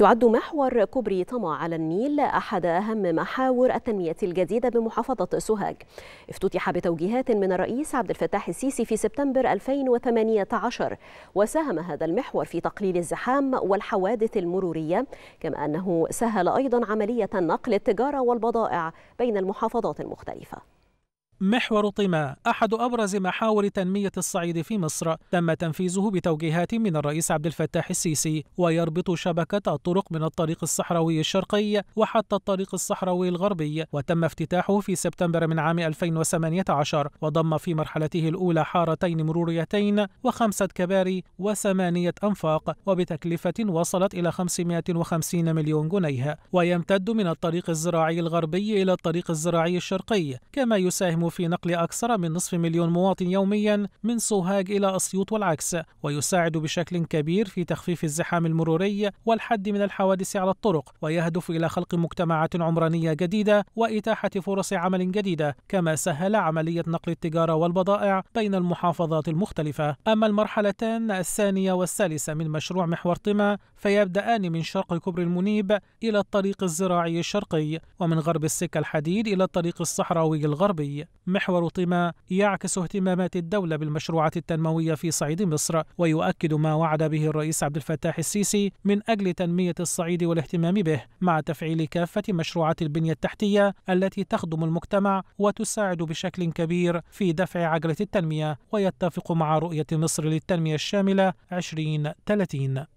يعد محور كوبري طمع على النيل أحد أهم محاور التنمية الجديدة بمحافظة سوهاج افتتح بتوجيهات من الرئيس عبد الفتاح السيسي في سبتمبر 2018 وساهم هذا المحور في تقليل الزحام والحوادث المرورية كما أنه سهل أيضا عملية نقل التجارة والبضائع بين المحافظات المختلفة محور طما أحد أبرز محاور تنمية الصعيد في مصر تم تنفيذه بتوجيهات من الرئيس عبد الفتاح السيسي ويربط شبكة الطرق من الطريق الصحراوي الشرقي وحتى الطريق الصحراوي الغربي وتم افتتاحه في سبتمبر من عام 2018 وضم في مرحلته الأولى حارتين مروريتين وخمسة كباري وثمانية أنفاق وبتكلفة وصلت إلى 550 مليون جنيه ويمتد من الطريق الزراعي الغربي إلى الطريق الزراعي الشرقي كما يساهم في نقل أكثر من نصف مليون مواطن يوميا من سوهاج إلى أسيوط والعكس ويساعد بشكل كبير في تخفيف الزحام المروري والحد من الحوادث على الطرق ويهدف إلى خلق مجتمعات عمرانية جديدة وإتاحة فرص عمل جديدة كما سهل عملية نقل التجارة والبضائع بين المحافظات المختلفة أما المرحلتان الثانية والثالثة من مشروع محور طمة فيبدأان من شرق كبر المنيب إلى الطريق الزراعي الشرقي ومن غرب السكة الحديد إلى الطريق الصحراوي الغربي محور طما يعكس اهتمامات الدولة بالمشروعات التنموية في صعيد مصر ويؤكد ما وعد به الرئيس عبد الفتاح السيسي من أجل تنمية الصعيد والاهتمام به مع تفعيل كافة مشروعات البنية التحتية التي تخدم المجتمع وتساعد بشكل كبير في دفع عجلة التنمية ويتفق مع رؤية مصر للتنمية الشاملة 2030